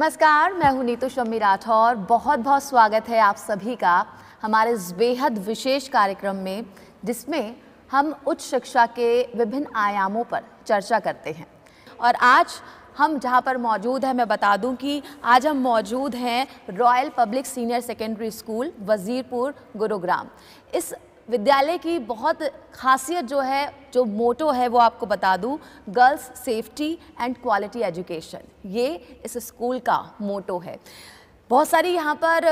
नमस्कार मैं हूं नीतू शम्मी राठौर बहुत बहुत स्वागत है आप सभी का हमारे इस बेहद विशेष कार्यक्रम में जिसमें हम उच्च शिक्षा के विभिन्न आयामों पर चर्चा करते हैं और आज हम जहाँ पर मौजूद हैं मैं बता दूं कि आज हम मौजूद हैं royal public senior secondary school Wazirpur Gurugram इस विद्यालय की बहुत खासियत जो है जो मोटो है वो आपको बता दूं girls safety and quality education ये इस स्कूल का मोटो है बहुत सारी यहाँ पर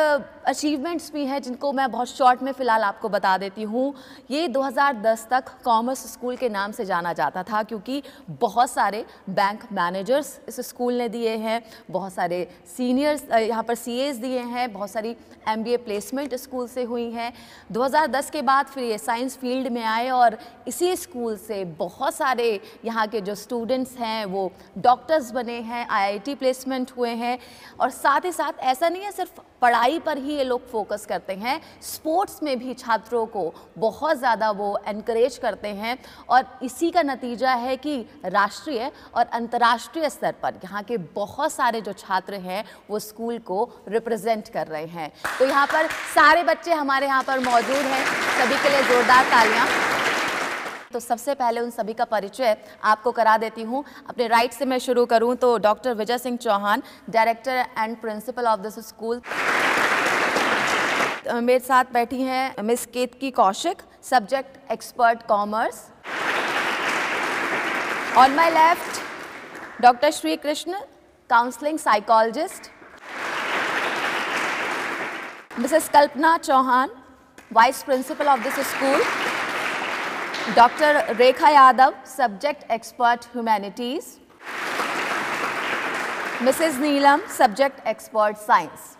अचीवमेंट्स भी हैं जिनको मैं बहुत शॉर्ट में फ़िलहाल आपको बता देती हूँ ये 2010 तक कॉमर्स स्कूल के नाम से जाना जाता था क्योंकि बहुत सारे बैंक मैनेजर्स इस स्कूल ने दिए हैं बहुत सारे सीनियर्स यहाँ पर सी दिए हैं बहुत सारी एम प्लेसमेंट स्कूल से हुई हैं दो के बाद फिर ये साइंस फील्ड में आए और इसी स्कूल से बहुत सारे यहाँ के जो स्टूडेंट्स हैं वो डॉक्टर्स बने हैं आईआईटी प्लेसमेंट हुए हैं और साथ ही साथ ऐसा नहीं है सिर्फ पढ़ाई पर ही ये लोग फोकस करते हैं स्पोर्ट्स में भी छात्रों को बहुत ज़्यादा वो इनक्रेज करते हैं और इसी का नतीजा है कि राष्ट्रीय और अंतर्राष्ट्रीय स्तर पर यहाँ के बहुत सारे जो छात्र हैं वो स्कूल को रिप्रेजेंट कर रहे हैं तो यहाँ पर सारे बच्चे हमारे यहाँ पर मौजूद हैं सभी के लिए ज़ोरदार तालियाँ तो सबसे पहले उन सभी का परिचय आपको करा देती हूँ अपने राइट से मैं शुरू करूँ तो doctor Vijay Singh Chauhan director and principal of this school मेरे साथ बैठी हैं miss Ketaki Kaushik subject expert commerce on my left doctor Shri Krishna counselling psychologist Mrs Kalpana Chauhan vice principal of this school doctor Rekha Yadav subject expert humanities Mrs Neelam subject expert science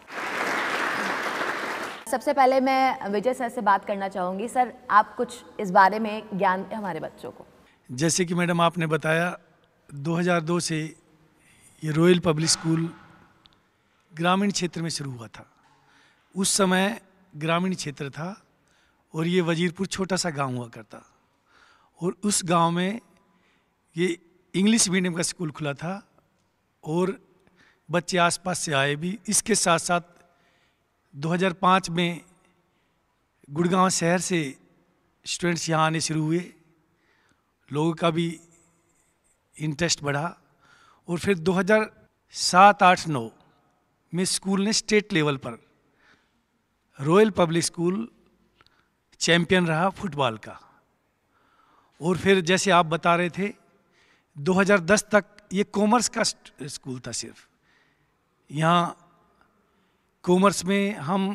सबसे पहले मैं विजय sir से बात करना चाहूँगी सर आप कुछ इस बारे में ज्ञान हमारे बच्चों को जैसे कि मैडम आपने बताया 2002 से ये रॉयल पब्लिक स्कूल ग्रामीण क्षेत्र में शुरू हुआ था उस समय ग्रामीण क्षेत्र था और ये वजीरपुर छोटा सा गांव हुआ करता और उस गांव में ये इंग्लिश मीडियम का स्कूल खुला था और बच्चे आसपास से आए भी इसके साथ साथ 2005 में गुड़गांव शहर से स्टूडेंट्स यहाँ आने शुरू हुए लोगों का भी इंटरेस्ट बढ़ा और फिर 2007 8 9 में स्कूल ने स्टेट लेवल पर रॉयल पब्लिक स्कूल चैंपियन रहा फुटबॉल का और फिर जैसे आप बता रहे थे 2010 तक ये कॉमर्स का स्कूल था सिर्फ यहाँ कॉमर्स में हम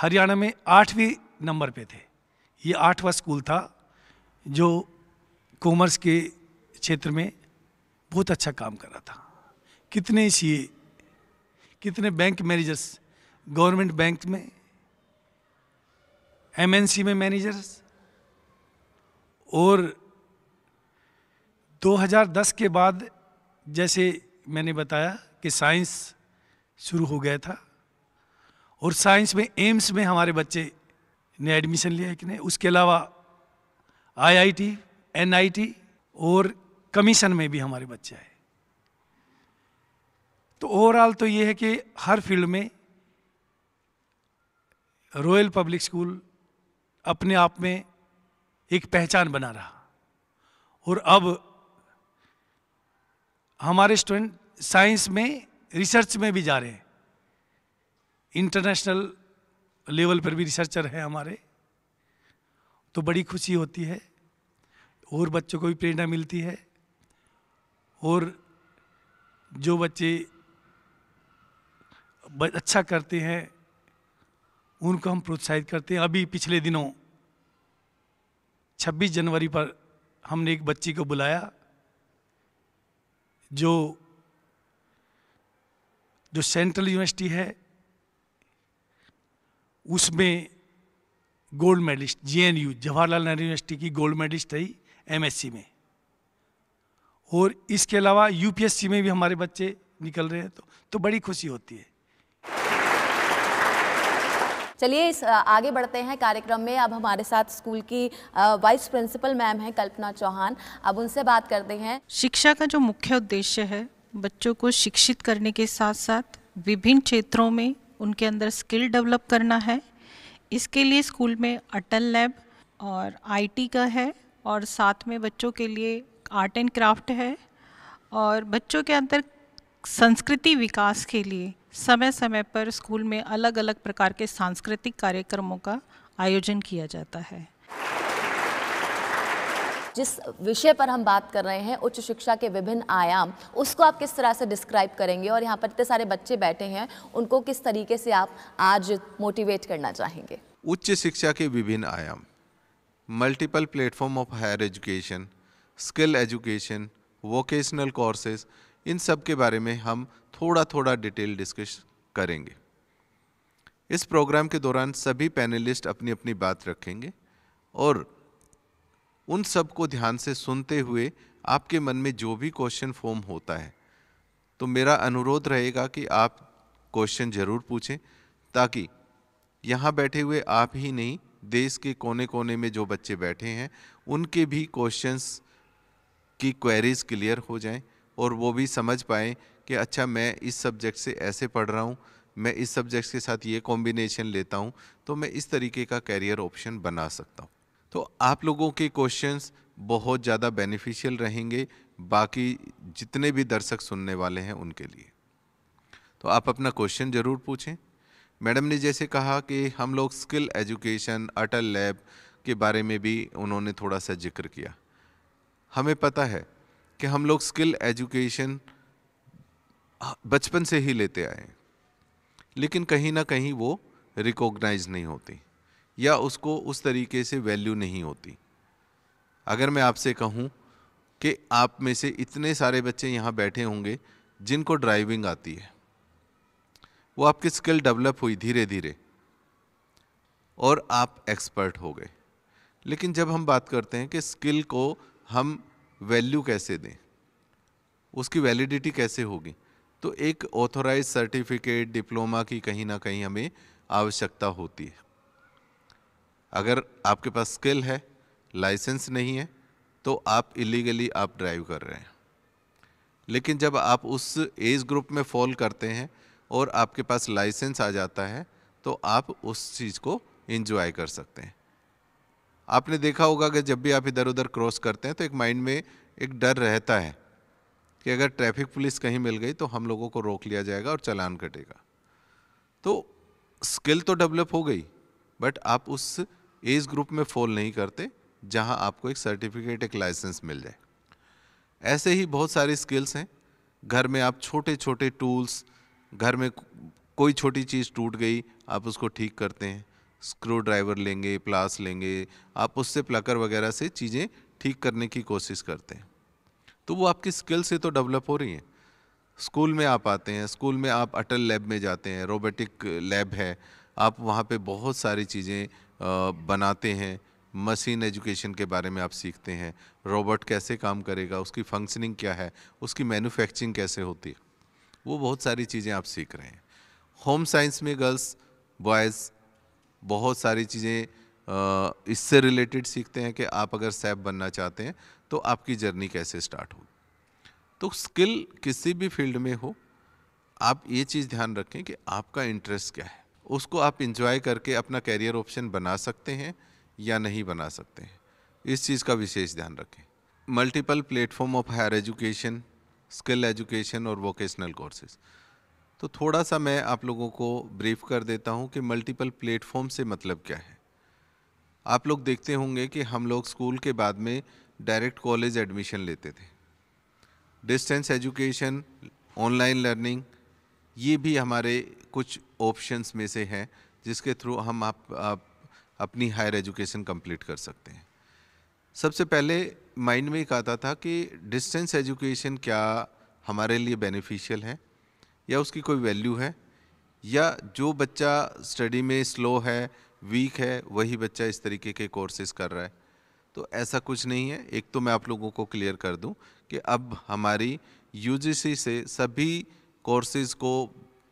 हरियाणा में आठवीं नंबर पे थे ये आठवां स्कूल था जो कॉमर्स के क्षेत्र में बहुत अच्छा काम कर रहा था कितने सी कितने बैंक मैनेजर्स गवर्नमेंट बैंक में एमएनसी में मैनेजर्स और 2010 के बाद जैसे मैंने बताया कि साइंस शुरू हो गया था और साइंस में एम्स में हमारे बच्चे ने एडमिशन लिया है कि नहीं उसके अलावा आईआईटी, एनआईटी और कमीशन में भी हमारे बच्चे आए तो ओवरऑल तो ये है कि हर फील्ड में रॉयल पब्लिक स्कूल अपने आप में एक पहचान बना रहा और अब हमारे स्टूडेंट साइंस में रिसर्च में भी जा रहे हैं इंटरनेशनल लेवल पर भी रिसर्चर हैं हमारे तो बड़ी खुशी होती है और बच्चों को भी प्रेरणा मिलती है और जो बच्चे अच्छा करते हैं उनको हम प्रोत्साहित करते हैं अभी पिछले दिनों 26 जनवरी पर हमने एक बच्ची को बुलाया जो जो सेंट्रल यूनिवर्सिटी है उसमें gold medalist JNU Jawaharlal Nehru university की गोल्ड मेडलिस्ट रही एमएससी में और इसके अलावा यूपीएससी में भी हमारे बच्चे निकल रहे हैं तो तो बड़ी खुशी होती है चलिए इस आगे बढ़ते हैं कार्यक्रम में अब हमारे साथ स्कूल की वाइस प्रिंसिपल मैम हैं कल्पना चौहान अब उनसे बात करते हैं शिक्षा का जो मुख्य उद्देश्य है बच्चों को शिक्षित करने के साथ साथ विभिन्न क्षेत्रों में उनके अंदर स्किल डेवलप करना है इसके लिए स्कूल में अटल लैब और आईटी का है और साथ में बच्चों के लिए आर्ट एंड क्राफ्ट है और बच्चों के अंदर संस्कृति विकास के लिए समय समय पर स्कूल में अलग अलग प्रकार के सांस्कृतिक कार्यक्रमों का आयोजन किया जाता है जिस विषय पर हम बात कर रहे हैं उच्च शिक्षा के विभिन्न आयाम उसको आप किस तरह से डिस्क्राइब करेंगे और यहाँ पर इतने सारे बच्चे बैठे हैं उनको किस तरीके से आप आज मोटिवेट करना चाहेंगे उच्च शिक्षा के विभिन्न आयाम multiple platform of higher education skill education vocational courses इन सब के बारे में हम थोड़ा थोड़ा डिटेल डिस्कस करेंगे इस प्रोग्राम के दौरान सभी पैनलिस्ट अपनी अपनी बात रखेंगे और उन सब को ध्यान से सुनते हुए आपके मन में जो भी क्वेश्चन फॉर्म होता है तो मेरा अनुरोध रहेगा कि आप क्वेश्चन ज़रूर पूछें ताकि यहाँ बैठे हुए आप ही नहीं देश के कोने कोने में जो बच्चे बैठे हैं उनके भी क्वेश्चंस की क्वेरीज क्लियर हो जाएं और वो भी समझ पाएँ कि अच्छा मैं इस सब्जेक्ट से ऐसे पढ़ रहा हूँ मैं इस सब्जेक्ट के साथ ये कॉम्बिनेशन लेता हूँ तो मैं इस तरीके का कैरियर ऑप्शन बना सकता हूँ तो आप लोगों के क्वेश्चंस बहुत ज़्यादा बेनिफिशियल रहेंगे बाकी जितने भी दर्शक सुनने वाले हैं उनके लिए तो आप अपना क्वेश्चन ज़रूर पूछें मैडम ने जैसे कहा कि हम लोग स्किल एजुकेशन अटल लैब के बारे में भी उन्होंने थोड़ा सा जिक्र किया हमें पता है कि हम लोग स्किल एजुकेशन हाँ, बचपन से ही लेते आए लेकिन कहीं ना कहीं वो रिकॉग्नाइज नहीं होती या उसको उस तरीके से वैल्यू नहीं होती अगर मैं आपसे कहूं कि आप में से इतने सारे बच्चे यहाँ बैठे होंगे जिनको ड्राइविंग आती है वो आपकी स्किल डेवलप हुई धीरे धीरे और आप एक्सपर्ट हो गए लेकिन जब हम बात करते हैं कि स्किल को हम वैल्यू कैसे दें उसकी वैलिडिटी कैसे होगी तो एक ऑथोराइज सर्टिफिकेट डिप्लोमा की कहीं ना कहीं हमें आवश्यकता होती है अगर आपके पास स्किल है लाइसेंस नहीं है तो आप इलीगली आप ड्राइव कर रहे हैं लेकिन जब आप उस एज ग्रुप में फॉल करते हैं और आपके पास लाइसेंस आ जाता है तो आप उस चीज़ को इन्जॉय कर सकते हैं आपने देखा होगा कि जब भी आप इधर उधर क्रॉस करते हैं तो एक माइंड में एक डर रहता है कि अगर ट्रैफिक पुलिस कहीं मिल गई तो हम लोगों को रोक लिया जाएगा और चलान कटेगा तो स्किल तो डेवलप हो गई बट आप उस एज ग्रुप में फॉल नहीं करते जहां आपको एक सर्टिफिकेट एक लाइसेंस मिल जाए ऐसे ही बहुत सारी स्किल्स हैं घर में आप छोटे छोटे टूल्स घर में कोई छोटी चीज़ टूट गई आप उसको ठीक करते हैं स्क्रू ड्राइवर लेंगे प्लास लेंगे आप उससे प्लकर वगैरह से चीज़ें ठीक करने की कोशिश करते हैं तो वो आपकी स्किल से तो डेवलप हो रही हैं स्कूल में आप आते हैं स्कूल में आप अटल लैब में जाते हैं रोबोटिक लैब है आप वहाँ पे बहुत सारी चीज़ें बनाते हैं मशीन एजुकेशन के बारे में आप सीखते हैं रोबोट कैसे काम करेगा उसकी फंक्शनिंग क्या है उसकी मैन्युफैक्चरिंग कैसे होती है वो बहुत सारी चीज़ें आप सीख रहे हैं होम साइंस में गर्ल्स बॉयज़ बहुत सारी चीज़ें इससे रिलेटेड सीखते हैं कि आप अगर सैप बनना चाहते हैं तो आपकी जर्नी कैसे स्टार्ट होगी तो स्किल किसी भी फील्ड में हो आप ये चीज़ ध्यान रखें कि आपका इंटरेस्ट क्या है उसको आप इंजॉय करके अपना कैरियर ऑप्शन बना सकते हैं या नहीं बना सकते हैं इस चीज़ का विशेष ध्यान रखें multiple platform of higher education skill education और वोकेशनल कोर्सेज तो थोड़ा सा मैं आप लोगों को ब्रीफ कर देता हूँ कि मल्टीपल प्लेटफॉर्म से मतलब क्या है आप लोग देखते होंगे कि हम लोग स्कूल के बाद में डायरेक्ट कॉलेज एडमिशन लेते थे डिस्टेंस एजुकेशन ऑनलाइन लर्निंग ये भी हमारे कुछ ऑप्शंस में से हैं जिसके थ्रू हम आप, आप अपनी हायर एजुकेशन कंप्लीट कर सकते हैं सबसे पहले माइंड में एक आता था कि डिस्टेंस एजुकेशन क्या हमारे लिए बेनिफिशियल है या उसकी कोई वैल्यू है या जो बच्चा स्टडी में स्लो है वीक है वही बच्चा इस तरीके के कोर्सेज कर रहा है तो ऐसा कुछ नहीं है एक तो मैं आप लोगों को क्लियर कर दूं कि अब हमारी यूजीसी से सभी कोर्सेज़ को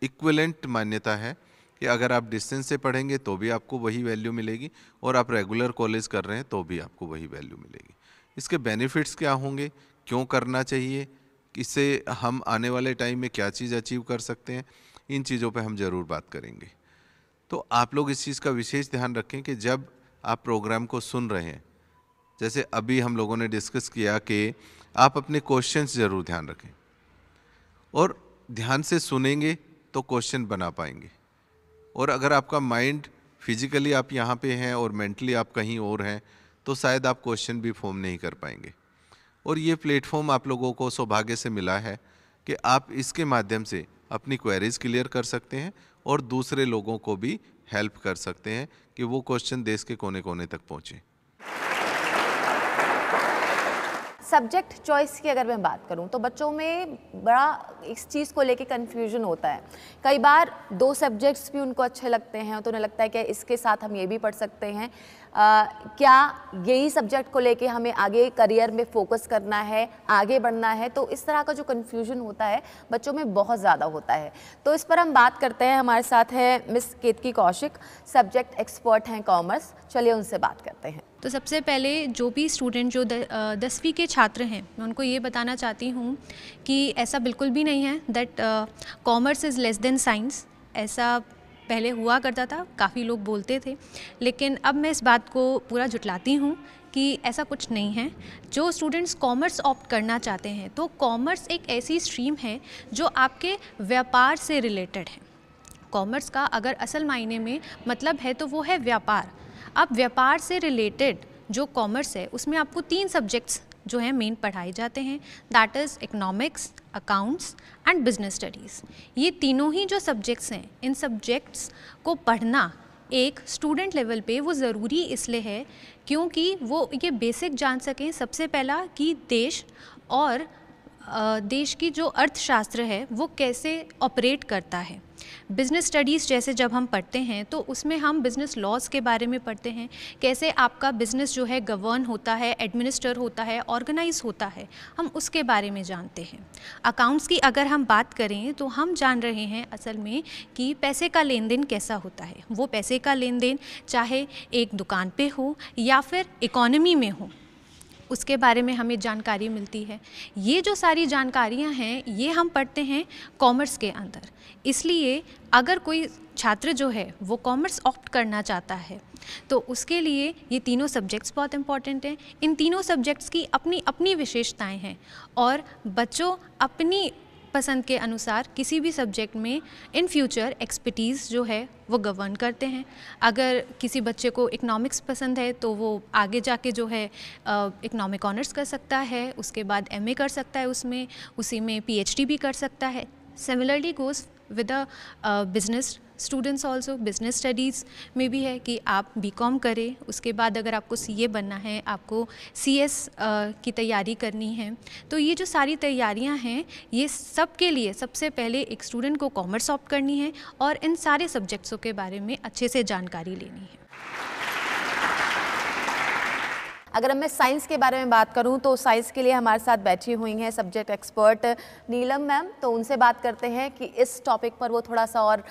इक्वलेंट मान्यता है कि अगर आप डिस्टेंस से पढ़ेंगे तो भी आपको वही वैल्यू मिलेगी और आप रेगुलर कॉलेज कर रहे हैं तो भी आपको वही वैल्यू मिलेगी इसके बेनिफिट्स क्या होंगे क्यों करना चाहिए इससे हम आने वाले टाइम में क्या चीज़ अचीव कर सकते हैं इन चीज़ों पर हम ज़रूर बात करेंगे तो आप लोग इस चीज़ का विशेष ध्यान रखें कि जब आप प्रोग्राम को सुन रहे हैं जैसे अभी हम लोगों ने डिस्कस किया कि आप अपने क्वेश्चंस ज़रूर ध्यान रखें और ध्यान से सुनेंगे तो क्वेश्चन बना पाएंगे और अगर आपका माइंड फिजिकली आप यहाँ पे हैं और मेंटली आप कहीं और हैं तो शायद आप क्वेश्चन भी फॉर्म नहीं कर पाएंगे और ये प्लेटफॉर्म आप लोगों को सौभाग्य से मिला है कि आप इसके माध्यम से अपनी क्वेरीज क्लियर कर सकते हैं और दूसरे लोगों को भी हेल्प कर सकते हैं कि वो क्वेश्चन देश के कोने कोने तक पहुँचें सब्जेक्ट चॉइस की अगर मैं बात करूँ तो बच्चों में बड़ा इस चीज़ को लेके कन्फ्यूजन होता है कई बार दो सब्जेक्ट्स भी उनको अच्छे लगते हैं तो उन्हें लगता है कि इसके साथ हम ये भी पढ़ सकते हैं आ, क्या यही सब्जेक्ट को लेके हमें आगे करियर में फोकस करना है आगे बढ़ना है तो इस तरह का जो कन्फ्यूजन होता है बच्चों में बहुत ज़्यादा होता है तो इस पर हम बात करते हैं हमारे साथ हैं miss Ketaki Kaushik subject expert हैं कॉमर्स चलिए उनसे बात करते हैं तो सबसे पहले जो भी स्टूडेंट जो दसवीं के छात्र हैं मैं उनको ये बताना चाहती हूँ कि ऐसा बिल्कुल भी नहीं है that commerce is less than science ऐसा पहले हुआ करता था काफ़ी लोग बोलते थे लेकिन अब मैं इस बात को पूरा जुटलाती हूँ कि ऐसा कुछ नहीं है जो स्टूडेंट्स कॉमर्स ऑप्ट करना चाहते हैं तो कॉमर्स एक ऐसी स्ट्रीम है जो आपके व्यापार से रिलेटेड है कॉमर्स का अगर असल मायने में मतलब है तो वो है व्यापार अब व्यापार से रिलेटेड जो कॉमर्स है उसमें आपको तीन सब्जेक्ट्स जो हैं मेन पढ़ाए जाते हैं that is economics accounts and business studies ये तीनों ही जो सब्जेक्ट्स हैं इन सब्जेक्ट्स को पढ़ना एक स्टूडेंट लेवल पे वो ज़रूरी इसलिए है क्योंकि वो ये बेसिक जान सकें सबसे पहला कि देश और देश की जो अर्थशास्त्र है वो कैसे ऑपरेट करता है बिज़नेस स्टडीज़ जैसे जब हम पढ़ते हैं तो उसमें हम बिज़नेस लॉज के बारे में पढ़ते हैं कैसे आपका बिज़नेस जो है गवर्न होता है एडमिनिस्टर होता है ऑर्गेनाइज होता है हम उसके बारे में जानते हैं अकाउंट्स की अगर हम बात करें तो हम जान रहे हैं असल में कि पैसे का लेन देन कैसा होता है वो पैसे का लेन देन चाहे एक दुकान पे हो या फिर इकोनमी में हो उसके बारे में हमें जानकारी मिलती है ये जो सारी जानकारियाँ हैं ये हम पढ़ते हैं कॉमर्स के अंदर इसलिए अगर कोई छात्र जो है वो कॉमर्स ऑप्ट करना चाहता है तो उसके लिए ये तीनों सब्जेक्ट्स बहुत इम्पॉर्टेंट हैं इन तीनों सब्जेक्ट्स की अपनी अपनी विशेषताएं हैं और बच्चों अपनी पसंद के अनुसार किसी भी सब्जेक्ट में इन फ्यूचर एक्सपर्टीज़ जो है वो गवर्न करते हैं अगर किसी बच्चे को इकनॉमिक्स पसंद है तो वो आगे जाके जो है इकनॉमिक ऑनर्स कर सकता है उसके बाद एम कर सकता है उसमें उसी में पी भी कर सकता है similarly goes with a business students also business studies में भी है कि आप बी कॉम करें उसके बाद अगर आपको सी ए बनना है आपको सी एस की तैयारी करनी है तो ये जो सारी तैयारियां हैं ये सब के लिए सबसे पहले एक स्टूडेंट को कॉमर्स ऑप्ट करनी है और इन सारे सब्जेक्ट्सों के बारे में अच्छे से जानकारी लेनी है अगर मैं साइंस के बारे में बात करूँ तो साइंस के लिए हमारे साथ बैठी हुई हैं सब्जेक्ट एक्सपर्ट नीलम मैम तो उनसे बात करते हैं कि इस टॉपिक पर वो थोड़ा सा और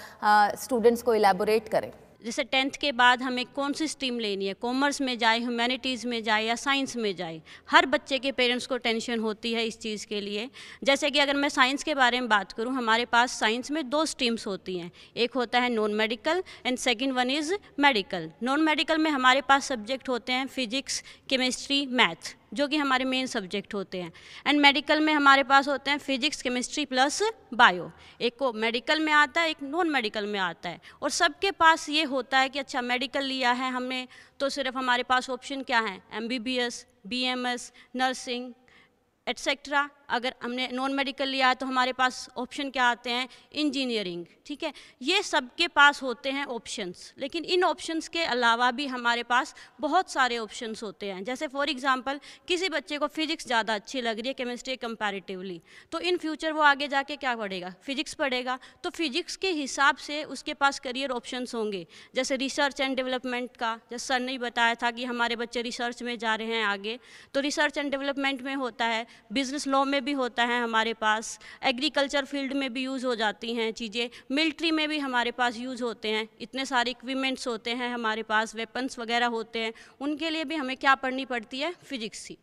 स्टूडेंट्स हाँ, को इलेबोरेट करें जैसे टेंथ के बाद हमें कौन सी स्ट्रीम लेनी है कॉमर्स में जाए ह्यूमैनिटीज़ में जाए या साइंस में जाए हर बच्चे के पेरेंट्स को टेंशन होती है इस चीज़ के लिए जैसे कि अगर मैं साइंस के बारे में बात करूँ हमारे पास साइंस में दो स्ट्रीम्स होती हैं एक होता है non medical and second one is medical non medical में हमारे पास सब्जेक्ट होते हैं फिजिक्स केमिस्ट्री मैथ जो कि हमारे मेन सब्जेक्ट होते हैं एंड मेडिकल में हमारे पास होते हैं फिजिक्स केमिस्ट्री प्लस बायो एक को मेडिकल में आता है एक नॉन मेडिकल में आता है और सबके पास ये होता है कि अच्छा मेडिकल लिया है हमने तो सिर्फ हमारे पास ऑप्शन क्या है M B B S B M S nursing etcetera अगर हमने नॉन मेडिकल लिया तो हमारे पास ऑप्शन क्या आते हैं इंजीनियरिंग ठीक है ये सबके पास होते हैं ऑप्शंस लेकिन इन ऑप्शंस के अलावा भी हमारे पास बहुत सारे ऑप्शंस होते हैं जैसे फॉर एग्जांपल किसी बच्चे को फिजिक्स ज़्यादा अच्छी लग रही है केमिस्ट्री कंपैरेटिवली तो इन फ्यूचर वो आगे जाके क्या पढ़ेगा फिजिक्स पढ़ेगा तो फिजिक्स के हिसाब से उसके पास करियर ऑप्शंस होंगे जैसे रिसर्च एंड डेवलपमेंट का जैसे सर ने बताया था कि हमारे बच्चे रिसर्च में जा रहे हैं आगे तो रिसर्च एंड डेवलपमेंट में होता है बिजनेस लॉ में में भी होता है हमारे पास एग्रीकल्चर फील्ड में भी यूज़ हो जाती हैं चीज़ें मिलिट्री में भी हमारे पास यूज़ होते हैं इतने सारे इक्विपमेंट्स होते हैं हमारे पास वेपन्स वगैरह होते हैं उनके लिए भी हमें क्या पढ़नी पड़ती है फिजिक्स ही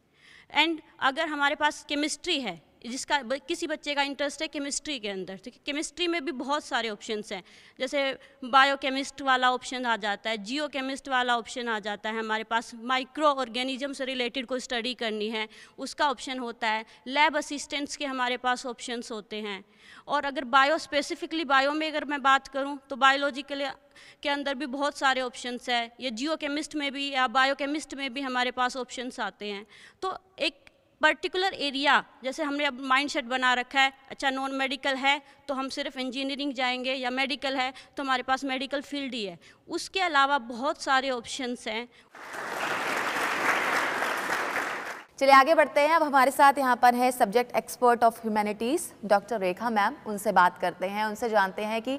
एंड अगर हमारे पास केमिस्ट्री है जिसका किसी बच्चे का इंटरेस्ट है केमिस्ट्री के अंदर ठीक है केमिस्ट्री में भी बहुत सारे ऑप्शंस हैं जैसे बायोकेमिस्ट वाला ऑप्शन आ जाता है जियो वाला ऑप्शन आ जाता है हमारे पास माइक्रो ऑर्गेनिज्म से रिलेटेड कोई स्टडी करनी है उसका ऑप्शन होता है लैब असिस्टेंट्स के हमारे पास ऑप्शन होते हैं और अगर बायो स्पेसिफिकली बायो में अगर मैं बात करूँ तो बायोलॉजी के लिए के अंदर भी बहुत सारे ऑप्शंस है या जियो केमिस्ट में भी या बायोकेमिस्ट में भी हमारे पास ऑप्शंस आते हैं तो एक पर्टिकुलर एरिया जैसे हमने अब माइंडसेट बना रखा है अच्छा नॉन मेडिकल है तो हम सिर्फ इंजीनियरिंग जाएंगे या मेडिकल है तो हमारे पास मेडिकल फील्ड ही है उसके अलावा बहुत सारे ऑप्शंस हैं चलिए आगे बढ़ते हैं अब हमारे साथ यहाँ पर है subject expert of humanities doctor Rekha ma'am उनसे बात करते हैं उनसे जानते हैं कि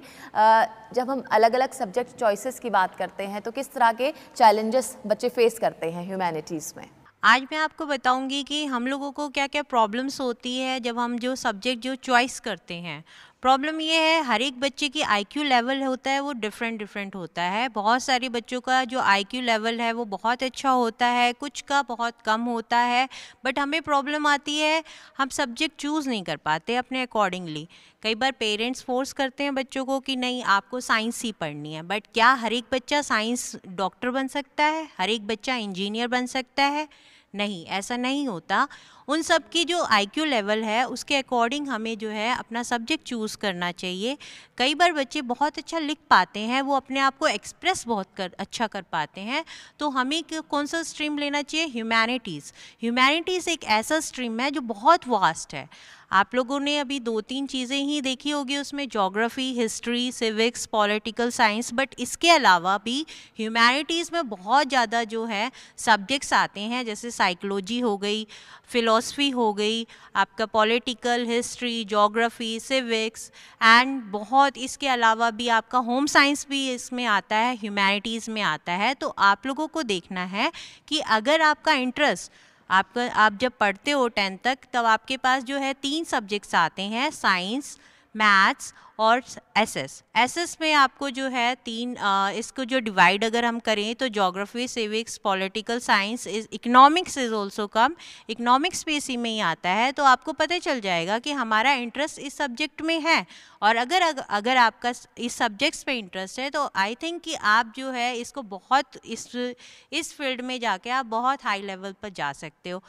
जब हम अलग अलग सब्जेक्ट चॉइसेस की बात करते हैं तो किस तरह के चैलेंजेस बच्चे फेस करते हैं ह्यूमैनिटीज़ में आज मैं आपको बताऊंगी कि हम लोगों को क्या क्या प्रॉब्लम्स होती है जब हम जो सब्जेक्ट जो चॉइस करते हैं प्रॉब्लम ये है हर एक बच्चे की आईक्यू लेवल होता है वो डिफरेंट डिफरेंट होता है बहुत सारे बच्चों का जो आईक्यू लेवल है वो बहुत अच्छा होता है कुछ का बहुत कम होता है बट हमें प्रॉब्लम आती है हम सब्जेक्ट चूज़ नहीं कर पाते अपने अकॉर्डिंगली कई बार पेरेंट्स फोर्स करते हैं बच्चों को कि नहीं आपको साइंस ही पढ़नी है बट क्या हर एक बच्चा साइंस डॉक्टर बन सकता है हर एक बच्चा इंजीनियर बन सकता है नहीं ऐसा नहीं होता उन सब की जो आईक्यू लेवल है उसके अकॉर्डिंग हमें जो है अपना सब्जेक्ट चूज़ करना चाहिए कई बार बच्चे बहुत अच्छा लिख पाते हैं वो अपने आप को एक्सप्रेस बहुत कर अच्छा कर पाते हैं तो हमें कौन सा स्ट्रीम लेना चाहिए ह्यूमैनिटीज़ ह्यूमैनिटीज़ एक ऐसा स्ट्रीम है जो बहुत वास्ट है आप लोगों ने अभी दो तीन चीज़ें ही देखी होगी उसमें geography history civics political science but इसके अलावा भी ह्यूमैनिटीज़ में बहुत ज़्यादा जो है सब्जेक्ट्स आते हैं जैसे साइकोलॉजी हो गई फ़िलोसफी हो गई आपका political history geography civics and बहुत इसके अलावा भी आपका होम साइंस भी इसमें आता है ह्यूमैनिटीज़ में आता है तो आप लोगों को देखना है कि अगर आपका इंटरेस्ट आपका आप जब पढ़ते हो टेंथ तक तब आपके पास जो है तीन सब्जेक्ट्स आते हैं साइंस मैथ्स और एस एस एस एस में आपको जो है तीन आ, इसको जो डिवाइड अगर हम करें तो geography civics political science is economics is also come economics भी इसी में ही आता है तो आपको पता चल जाएगा कि हमारा इंटरेस्ट इस सब्जेक्ट में है और अगर अगर आपका इस सब्जेक्ट्स पे इंटरेस्ट है तो आई थिंक कि आप जो है इसको बहुत इस इस फील्ड में जाके आप बहुत हाई लेवल पर जा सकते हो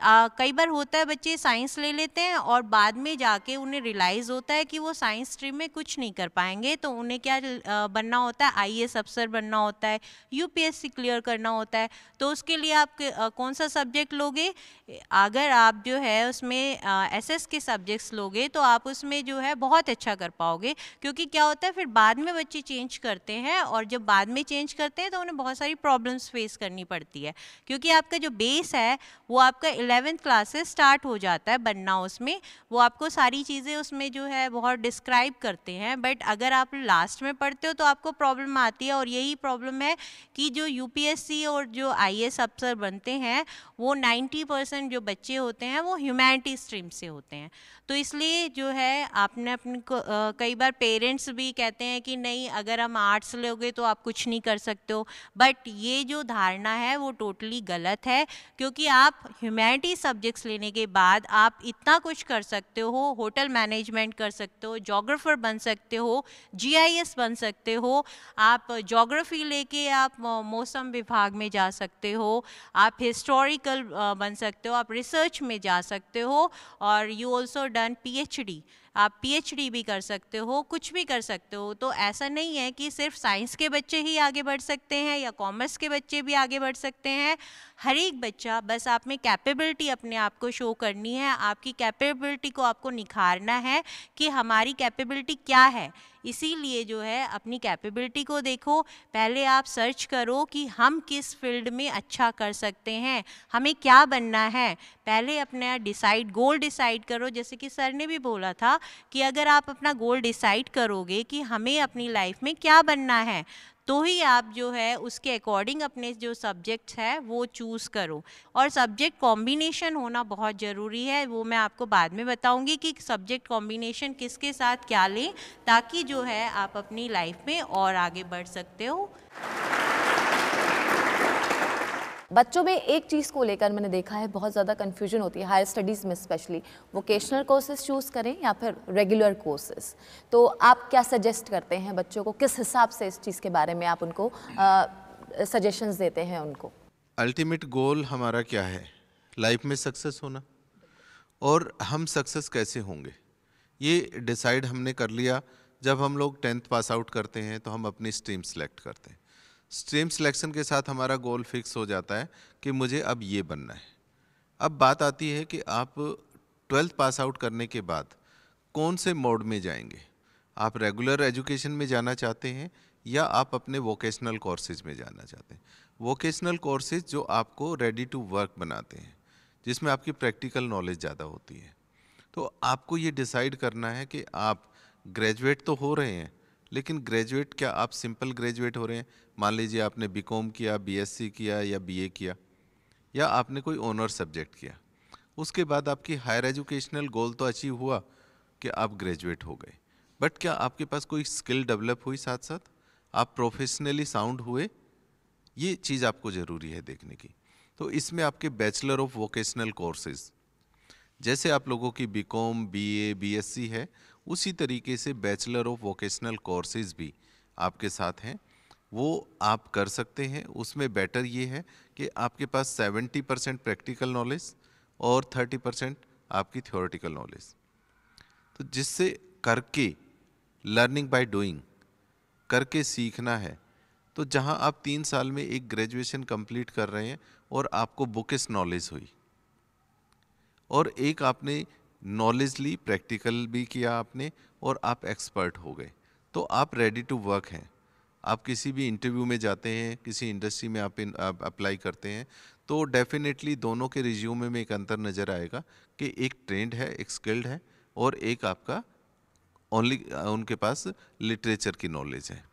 आ, कई बार होता है बच्चे साइंस ले लेते हैं और बाद में जाके उन्हें रियलाइज़ होता है कि वो साइंस स्ट्रीम स्ट्रीम में कुछ नहीं कर पाएंगे तो उन्हें क्या बनना होता है आई अफसर बनना होता है यूपीएससी क्लियर करना होता है तो उसके लिए आप कौन सा सब्जेक्ट लोगे अगर आप जो है उसमें एस एस के सब्जेक्ट्स लोगे तो आप उसमें जो है बहुत अच्छा कर पाओगे क्योंकि क्या होता है फिर बाद में बच्चे चेंज करते हैं और जब बाद में चेंज करते हैं तो उन्हें बहुत सारी प्रॉब्लम्स फेस करनी पड़ती है क्योंकि आपका जो बेस है वो आपका इलेवेंथ क्लास से स्टार्ट हो जाता है बनना उसमें वो आपको सारी चीज़ें उसमें जो है बहुत डिस्क्राइब करते हैं बट अगर आप लास्ट में पढ़ते हो तो आपको प्रॉब्लम आती है और यही प्रॉब्लम है कि जो यूपीएससी और जो आई एस अफसर बनते हैं वो 90 परसेंट जो बच्चे होते हैं वो ह्यूमैनिटी स्ट्रीम से होते हैं तो इसलिए जो है आपने अपने कई बार पेरेंट्स भी कहते हैं कि नहीं अगर हम आर्ट्स लोगे तो आप कुछ नहीं कर सकते हो बट ये जो धारणा है वो टोटली गलत है क्योंकि आप ह्यूमैनिटी सब्जेक्ट्स लेने के बाद आप इतना कुछ कर सकते हो होटल मैनेजमेंट कर सकते हो जोग्राफर फिलोसोफर बन सकते हो जीआईएस बन सकते हो आप जोग्राफ़ी लेके आप मौसम विभाग में जा सकते हो आप हिस्टोरिकल बन सकते हो आप रिसर्च में जा सकते हो और यू ऑल्सो डन पी आप पीएचडी भी कर सकते हो कुछ भी कर सकते हो तो ऐसा नहीं है कि सिर्फ साइंस के बच्चे ही आगे बढ़ सकते हैं या कॉमर्स के बच्चे भी आगे बढ़ सकते हैं हर एक बच्चा बस आप में कैपेबिलिटी अपने आप को शो करनी है आपकी कैपेबिलिटी को आपको निखारना है कि हमारी कैपेबिलिटी क्या है इसीलिए जो है अपनी कैपेबिलिटी को देखो पहले आप सर्च करो कि हम किस फील्ड में अच्छा कर सकते हैं हमें क्या बनना है पहले अपना डिसाइड गोल डिसाइड करो जैसे कि सर ने भी बोला था कि अगर आप अपना गोल डिसाइड करोगे कि हमें अपनी लाइफ में क्या बनना है तो ही आप जो है उसके अकॉर्डिंग अपने जो सब्जेक्ट्स है वो चूज़ करो और सब्जेक्ट कॉम्बिनेशन होना बहुत ज़रूरी है वो मैं आपको बाद में बताऊंगी कि सब्जेक्ट कॉम्बिनेशन किसके साथ क्या लें ताकि जो है आप अपनी लाइफ में और आगे बढ़ सकते हो बच्चों में एक चीज़ को लेकर मैंने देखा है बहुत ज़्यादा कन्फ्यूजन होती है हायर स्टडीज़ में स्पेशली वोकेशनल कोर्सेज चूज़ करें या फिर रेगुलर कोर्सेज तो आप क्या सजेस्ट करते हैं बच्चों को किस हिसाब से इस चीज़ के बारे में आप उनको सजेशंस देते हैं उनको अल्टीमेट गोल हमारा क्या है लाइफ में सक्सेस होना और हम सक्सेस कैसे होंगे ये डिसाइड हमने कर लिया जब हम लोग टेंथ पास आउट करते हैं तो हम अपनी स्ट्रीम सेलेक्ट करते हैं स्ट्रीम सिलेक्शन के साथ हमारा गोल फिक्स हो जाता है कि मुझे अब ये बनना है अब बात आती है कि आप ट्वेल्थ पास आउट करने के बाद कौन से मोड में जाएंगे आप रेगुलर एजुकेशन में जाना चाहते हैं या आप अपने वोकेशनल कोर्सेज में जाना चाहते हैं वोकेशनल कोर्सेज जो आपको रेडी टू वर्क बनाते हैं जिसमें आपकी प्रैक्टिकल नॉलेज ज़्यादा होती है तो आपको ये डिसाइड करना है कि आप ग्रेजुएट तो हो रहे हैं लेकिन ग्रेजुएट क्या आप सिंपल ग्रेजुएट हो रहे हैं मान लीजिए आपने बी किया बी किया या बी किया या आपने कोई ऑनर सब्जेक्ट किया उसके बाद आपकी हायर एजुकेशनल गोल तो अचीव हुआ कि आप ग्रेजुएट हो गए बट क्या आपके पास कोई स्किल डेवलप हुई साथ साथ आप प्रोफेशनली साउंड हुए ये चीज़ आपको ज़रूरी है देखने की तो इसमें आपके बैचलर ऑफ वोकेशनल कोर्सेज़ जैसे आप लोगों की बीकॉम बीए बीएससी है उसी तरीके से बैचलर ऑफ वोकेशनल कोर्सेज भी आपके साथ हैं वो आप कर सकते हैं उसमें बेटर ये है कि आपके पास 70 परसेंट प्रैक्टिकल नॉलेज और 30 परसेंट आपकी थ्योरेटिकल नॉलेज तो जिससे करके लर्निंग बाय डूइंग करके सीखना है तो जहां आप तीन साल में एक ग्रेजुएशन कंप्लीट कर रहे हैं और आपको बुकिस नॉलेज हुई और एक आपने नॉलेज ली प्रैक्टिकल भी किया आपने और आप एक्सपर्ट हो गए तो आप रेडी टू वर्क हैं आप किसी भी इंटरव्यू में जाते हैं किसी इंडस्ट्री में आप, इन, आप अप्लाई करते हैं तो डेफिनेटली दोनों के रिज्यूम में एक अंतर नज़र आएगा कि एक ट्रेंड है एक स्किल्ड है और एक आपका ओनली उनके पास लिटरेचर की नॉलेज है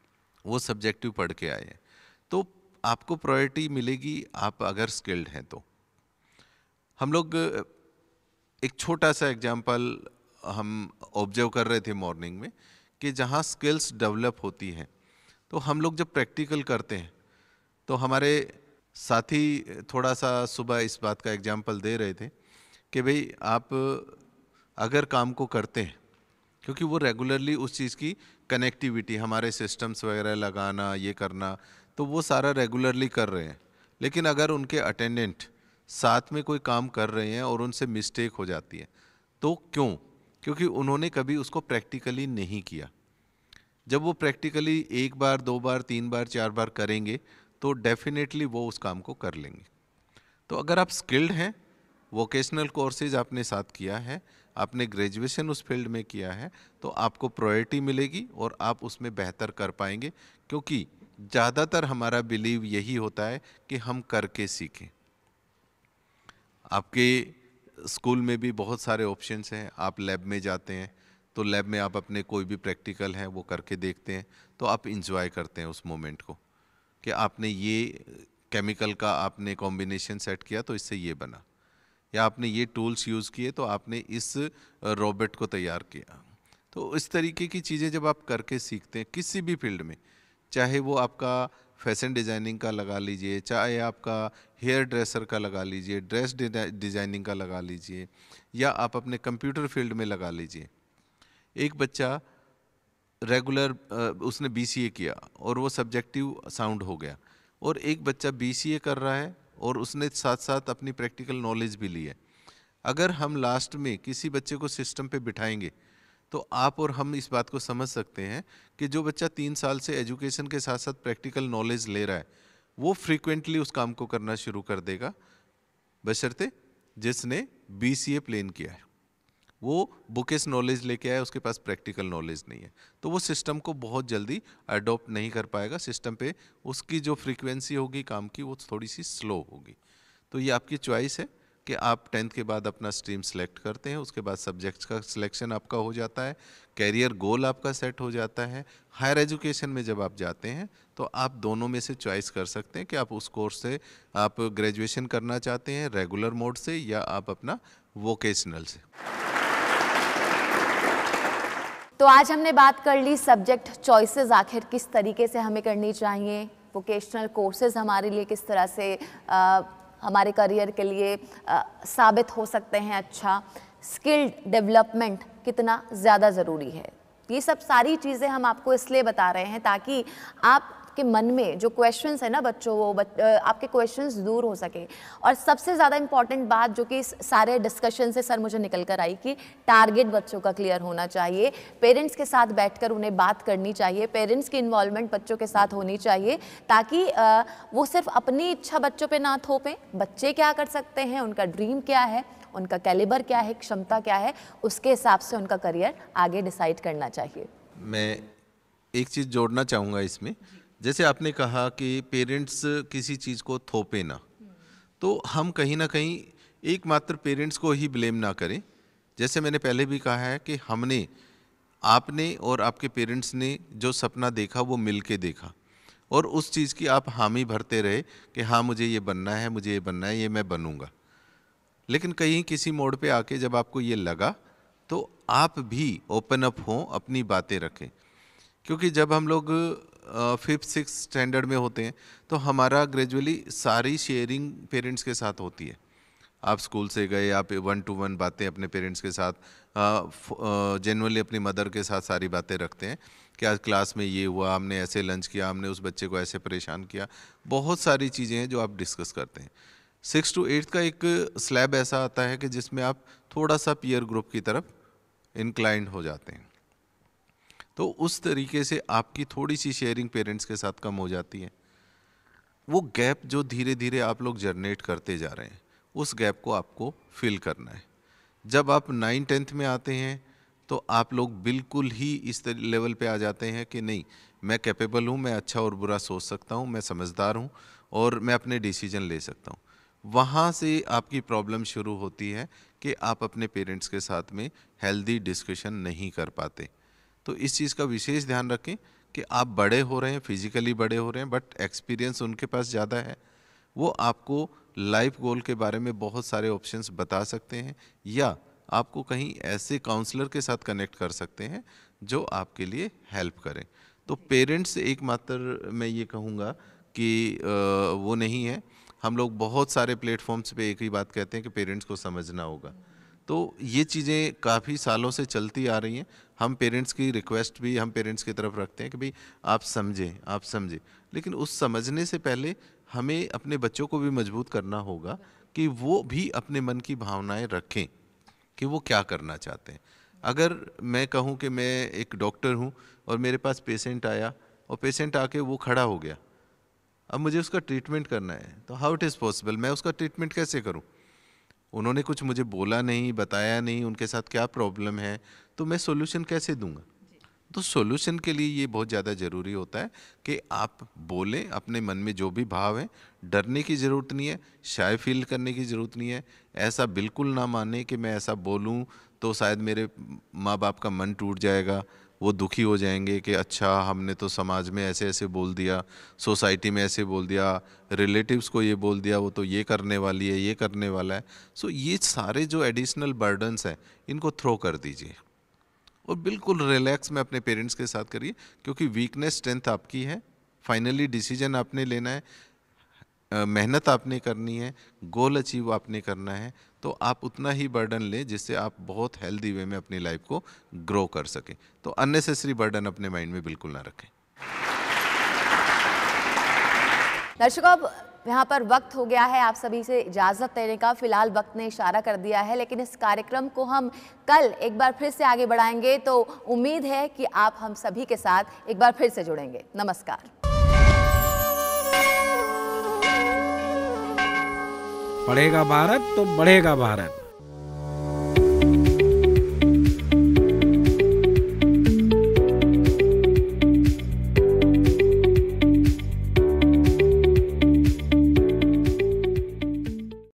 वो सब्जेक्टिव पढ़ के आए हैं तो आपको प्रायोरिटी मिलेगी आप अगर स्किल्ड हैं तो हम लोग एक छोटा सा एग्जाम्पल हम ऑब्जर्व कर रहे थे मॉर्निंग में कि जहाँ स्किल्स डेवलप होती हैं तो हम लोग जब प्रैक्टिकल करते हैं तो हमारे साथी थोड़ा सा सुबह इस बात का एग्जाम्पल दे रहे थे कि भाई आप अगर काम को करते हैं क्योंकि वो रेगुलरली उस चीज़ की कनेक्टिविटी हमारे सिस्टम्स वगैरह लगाना ये करना तो वो सारा रेगुलरली कर रहे हैं लेकिन अगर उनके अटेंडेंट साथ में कोई काम कर रहे हैं और उनसे मिस्टेक हो जाती है तो क्यों क्योंकि उन्होंने कभी उसको प्रैक्टिकली नहीं किया जब वो प्रैक्टिकली एक बार दो बार तीन बार चार बार करेंगे तो डेफिनेटली वो उस काम को कर लेंगे तो अगर आप स्किल्ड हैं वोकेशनल कोर्सेज आपने साथ किया है आपने ग्रेजुएशन उस फील्ड में किया है तो आपको प्रायोरिटी मिलेगी और आप उसमें बेहतर कर पाएंगे क्योंकि ज़्यादातर हमारा बिलीव यही होता है कि हम करके सीखें आपके स्कूल में भी बहुत सारे ऑप्शंस हैं आप लैब में जाते हैं तो लैब में आप अपने कोई भी प्रैक्टिकल हैं वो करके देखते हैं तो आप इंजॉय करते हैं उस मोमेंट को कि आपने ये केमिकल का आपने कॉम्बिनेशन सेट किया तो इससे ये बना या आपने ये टूल्स यूज़ किए तो आपने इस रोबोट को तैयार किया तो इस तरीके की चीज़ें जब आप करके सीखते हैं किसी भी फील्ड में चाहे वो आपका फैशन डिज़ाइनिंग का लगा लीजिए चाहे आपका हेयर ड्रेसर का लगा लीजिए ड्रेस डिज़ाइनिंग का लगा लीजिए या आप अपने कंप्यूटर फील्ड में लगा लीजिए एक बच्चा रेगुलर उसने बी किया और वो सब्जेक्टिव साउंड हो गया और एक बच्चा बी कर रहा है और उसने साथ साथ अपनी प्रैक्टिकल नॉलेज भी ली है अगर हम लास्ट में किसी बच्चे को सिस्टम पे बिठाएंगे तो आप और हम इस बात को समझ सकते हैं कि जो बच्चा तीन साल से एजुकेशन के साथ साथ प्रैक्टिकल नॉलेज ले रहा है वो फ्रीक्वेंटली उस काम को करना शुरू कर देगा बशर्ते जिसने बी सी ए प्लेन किया है वो बुकेस नॉलेज लेके आया उसके पास प्रैक्टिकल नॉलेज नहीं है तो वो सिस्टम को बहुत जल्दी अडोप्ट नहीं कर पाएगा सिस्टम पे उसकी जो फ्रीक्वेंसी होगी काम की वो थोड़ी सी स्लो होगी तो ये आपकी चॉइस है कि आप टेंथ के बाद अपना स्ट्रीम सेलेक्ट करते हैं उसके बाद सब्जेक्ट्स का सिलेक्शन आपका हो जाता है कैरियर गोल आपका सेट हो जाता है हायर एजुकेशन में जब आप जाते हैं तो आप दोनों में से चॉइस कर सकते हैं कि आप उस कोर्स से आप ग्रेजुएशन करना चाहते हैं रेगुलर मोड से या आप अपना वोकेशनल से तो आज हमने बात कर ली सब्जेक्ट चॉइसेस आखिर किस तरीके से हमें करनी चाहिए वोकेशनल कोर्सेज हमारे लिए किस तरह से आ, हमारे करियर के लिए आ, साबित हो सकते हैं अच्छा स्किल्ड डेवलपमेंट कितना ज़्यादा ज़रूरी है ये सब सारी चीज़ें हम आपको इसलिए बता रहे हैं ताकि आप आपके मन में जो क्वेश्चन है ना बच्चों वो बच, आपके क्वेश्चन दूर हो सके और सबसे ज़्यादा इंपॉर्टेंट बात जो कि सारे डिस्कशन से सर मुझे निकल कर आई कि टारगेट बच्चों का क्लियर होना चाहिए पेरेंट्स के साथ बैठकर उन्हें बात करनी चाहिए पेरेंट्स की इन्वॉल्वमेंट बच्चों के साथ होनी चाहिए ताकि वो सिर्फ अपनी इच्छा बच्चों पर ना थोपें बच्चे क्या कर सकते हैं उनका ड्रीम क्या है उनका कैलिबर क्या है क्षमता क्या है उसके हिसाब से उनका करियर आगे डिसाइड करना चाहिए मैं एक चीज़ जोड़ना चाहूँगा इसमें जैसे आपने कहा कि पेरेंट्स किसी चीज़ को थोपे ना तो हम कहीं ना कहीं एकमात्र पेरेंट्स को ही ब्लेम ना करें जैसे मैंने पहले भी कहा है कि हमने आपने और आपके पेरेंट्स ने जो सपना देखा वो मिल के देखा और उस चीज़ की आप हामी भरते रहे कि हाँ मुझे ये बनना है मुझे ये बनना है ये मैं बनूंगा लेकिन कहीं किसी मोड़ पे आके जब आपको ये लगा तो आप भी ओपन अप हों अपनी बातें रखें क्योंकि जब हम लोग फिफ्थ सिक्स स्टैंडर्ड में होते हैं तो हमारा ग्रेजुअली सारी शेयरिंग पेरेंट्स के साथ होती है आप स्कूल से गए आप वन टू वन बातें अपने पेरेंट्स के साथ जनरली अपनी मदर के साथ सारी बातें रखते हैं कि आज क्लास में ये हुआ हमने ऐसे लंच किया हमने उस बच्चे को ऐसे परेशान किया बहुत सारी चीज़ें हैं जो आप डिस्कस करते हैं सिक्स टू एट्थ का एक स्लैब ऐसा आता है कि जिसमें आप थोड़ा सा पीयर ग्रुप की तरफ इंक्लाइंड हो जाते हैं तो उस तरीके से आपकी थोड़ी सी शेयरिंग पेरेंट्स के साथ कम हो जाती है वो गैप जो धीरे धीरे आप लोग जनरेट करते जा रहे हैं उस गैप को आपको फिल करना है जब आप नाइन टेंथ में आते हैं तो आप लोग बिल्कुल ही इस लेवल पे आ जाते हैं कि नहीं मैं कैपेबल हूँ मैं अच्छा और बुरा सोच सकता हूँ मैं समझदार हूँ और मैं अपने डिसीजन ले सकता हूँ वहाँ से आपकी प्रॉब्लम शुरू होती है कि आप अपने पेरेंट्स के साथ में हेल्दी डिस्कशन नहीं कर पाते तो इस चीज़ का विशेष ध्यान रखें कि आप बड़े हो रहे हैं फिजिकली बड़े हो रहे हैं बट एक्सपीरियंस उनके पास ज़्यादा है वो आपको लाइफ गोल के बारे में बहुत सारे ऑप्शंस बता सकते हैं या आपको कहीं ऐसे काउंसलर के साथ कनेक्ट कर सकते हैं जो आपके लिए हेल्प करें तो पेरेंट्स एक मात्र मैं ये कहूँगा कि वो नहीं है हम लोग बहुत सारे प्लेटफॉर्म्स पे एक ही बात कहते हैं कि पेरेंट्स को समझना होगा तो ये चीज़ें काफ़ी सालों से चलती आ रही हैं हम पेरेंट्स की रिक्वेस्ट भी हम पेरेंट्स की तरफ रखते हैं कि भाई आप समझें आप समझें लेकिन उस समझने से पहले हमें अपने बच्चों को भी मजबूत करना होगा कि वो भी अपने मन की भावनाएं रखें कि वो क्या करना चाहते हैं अगर मैं कहूँ कि मैं एक डॉक्टर हूँ और मेरे पास पेशेंट आया और पेशेंट आके वो खड़ा हो गया अब मुझे उसका ट्रीटमेंट करना है तो हाउ इट इज़ पॉसिबल मैं उसका ट्रीटमेंट कैसे करूँ उन्होंने कुछ मुझे बोला नहीं बताया नहीं उनके साथ क्या प्रॉब्लम है तो मैं सोल्यूशन कैसे दूंगा तो सोल्यूशन के लिए ये बहुत ज़्यादा ज़रूरी होता है कि आप बोलें अपने मन में जो भी भाव है डरने की ज़रूरत नहीं है शाय फील करने की ज़रूरत नहीं है ऐसा बिल्कुल ना माने कि मैं ऐसा बोलूँ तो शायद मेरे माँ बाप का मन टूट जाएगा वो दुखी हो जाएंगे कि अच्छा हमने तो समाज में ऐसे ऐसे बोल दिया सोसाइटी में ऐसे बोल दिया रिलेटिव्स को ये बोल दिया वो तो ये करने वाली है ये करने वाला है सो ये सारे जो एडिशनल बर्डन्स हैं इनको थ्रो कर दीजिए और बिल्कुल रिलैक्स में अपने पेरेंट्स के साथ करिए क्योंकि वीकनेस स्ट्रेंथ आपकी है फाइनली डिसीजन आपने लेना है मेहनत आपने करनी है गोल अचीव आपने करना है तो आप उतना ही बर्डन लें जिससे आप बहुत हेल्दी वे में अपनी लाइफ को ग्रो कर सकें तो अननेसेसरी बर्डन अपने माइंड में बिल्कुल ना रखें दर्शकों अब यहाँ पर वक्त हो गया है आप सभी से इजाज़त देने का फिलहाल वक्त ने इशारा कर दिया है लेकिन इस कार्यक्रम को हम कल एक बार फिर से आगे बढ़ाएंगे तो उम्मीद है कि आप हम सभी के साथ एक बार फिर से जुड़ेंगे नमस्कार पढ़ेगा भारत तो बढ़ेगा भारत